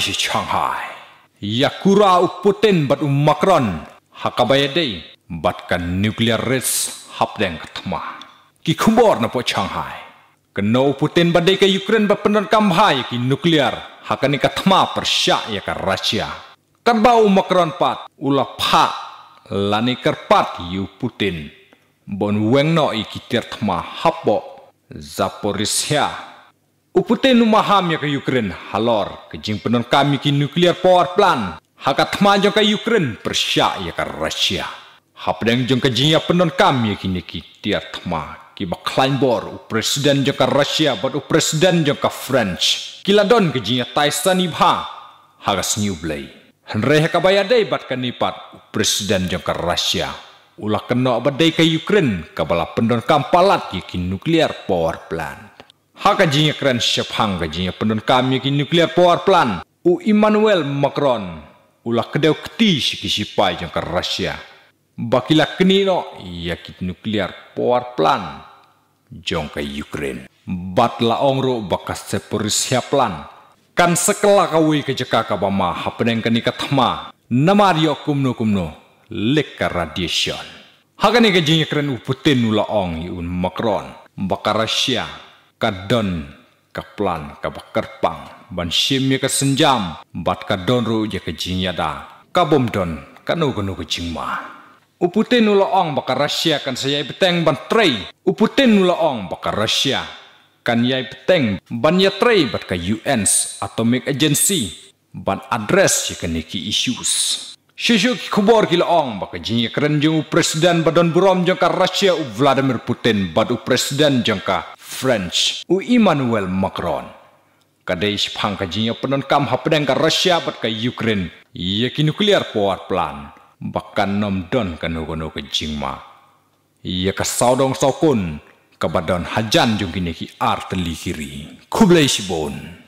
si Shanghai. Yakura uputin bat umakron hakabayadei bat kan nuclear risk hapdeng katma. Ki kumbor na po Shanghai. Kena uputin badai ke Ukraine bat penerkam ki nuclear hakani katma persya ya ka Rusia. bau makron pat ulap ha lani kerpat yu Putin. Bon weng no iki tirtma hapo Zaporizhia nu maham ya ke Ukraine halor kejing penon kami ki nuclear power plant hakat majong ke Ukraine persya ya ke Rusia. Hapdang jong kejing ya penon kami ki niki ki tiar tma ki baklain bor u presiden jong ke Rusia bad u presiden jong ke French. kiladon kejing ya Tyson ibha hagas new blay. Henre kabaya debat ke nipat u presiden jong ke Rusia. Ulah kena badai ke Ukraine kabala penon kampalat ki nuklear power plant hakajinya keren siap jinya penduduk kami ki nuclear power plant u Emmanuel Macron ulah kedau keti si kisipai yang ke Rusia bakila kenino ya kit nuclear power plant jong kan ke Ukraine batla ongro bakas sepuris plan kan kawai ke kejeka kabama hapeneng katama. namario kumno kumno leka radiation Hakani ke u putin ula ong iun Macron bakar Rusia kadon kaplan kaba ban simi ka kesenjam bat kadon ru je ke jingyada kabom don kanu kanu ke jingma Uputin nulaong baka Rusia kan saya peteng ban trei. Uputin nulaong baka Rusia kan yai peteng ban ya trei bat ka UN's Atomic Agency ban address ke niki issues. Shishu kubor kila ong baka jinya keren presiden badon burom jengka Rusia u Vladimir Putin badu presiden jengka French u Emmanuel Macron. Kadeish pangkajinya penenkam hapedang ka Rusia bat ka Ukraine ki nuklear power plan, bahkan nom don ka nugono ka jingma. Ia ka saudong saukun ka badan hajan jung kini ki arteli Kublai sibon.